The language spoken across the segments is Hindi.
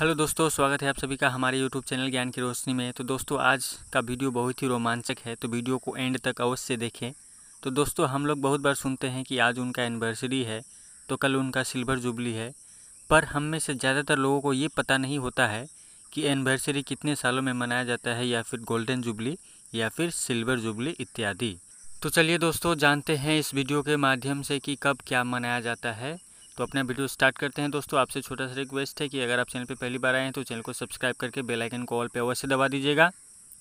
हेलो दोस्तों स्वागत है आप सभी का हमारे यूट्यूब चैनल ज्ञान की रोशनी में तो दोस्तों आज का वीडियो बहुत ही रोमांचक है तो वीडियो को एंड तक अवश्य देखें तो दोस्तों हम लोग बहुत बार सुनते हैं कि आज उनका एनिवर्सरी है तो कल उनका सिल्वर जुबली है पर हम में से ज़्यादातर लोगों को ये पता नहीं होता है कि एनिवर्सरी कितने सालों में मनाया जाता है या फिर गोल्डन जुबली या फिर सिल्वर जुबली इत्यादि तो चलिए दोस्तों जानते हैं इस वीडियो के माध्यम से कि कब क्या मनाया जाता है तो अपना वीडियो स्टार्ट करते हैं दोस्तों आपसे छोटा सा रिक्वेस्ट है कि अगर आप चैनल पर पहली बार आए हैं तो चैनल को सब्सक्राइब करके बेलाइकन को ऑल पे अवश्य दबा दीजिएगा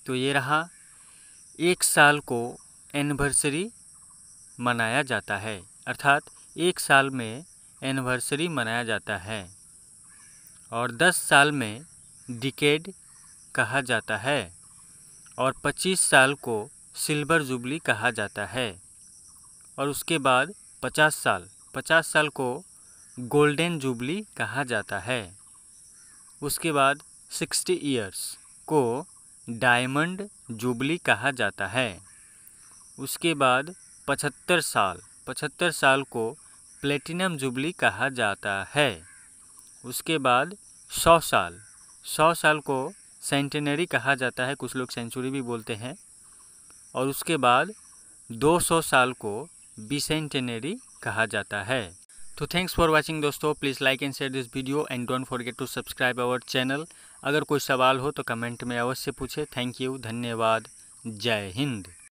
तो ये रहा एक साल को एनिवर्सरी मनाया जाता है अर्थात एक साल में एनिवर्सरी मनाया जाता है और दस साल में डिकेड कहा जाता है और पच्चीस साल को सिल्वर जुबली कहा जाता है और उसके बाद पचास साल पचास साल को गोल्डन जुबली कहा जाता है उसके बाद सिक्सटी ईयर्स को डायमंड जुबली कहा जाता है उसके बाद पचहत्तर साल पचहत्तर साल को प्लेटिनम जुबली कहा जाता है उसके बाद सौ साल सौ साल को सेंटेनरी कहा जाता है कुछ लोग सेंचुरी भी बोलते हैं और उसके बाद दो सौ साल को बीसेंटेनरी कहा जाता है तो थैंक्स फॉर वॉचिंग दोस्तों please like and share this video and don't forget to subscribe our channel अगर कोई सवाल हो तो कमेंट में अवश्य पूछे थैंक यू धन्यवाद जय हिंद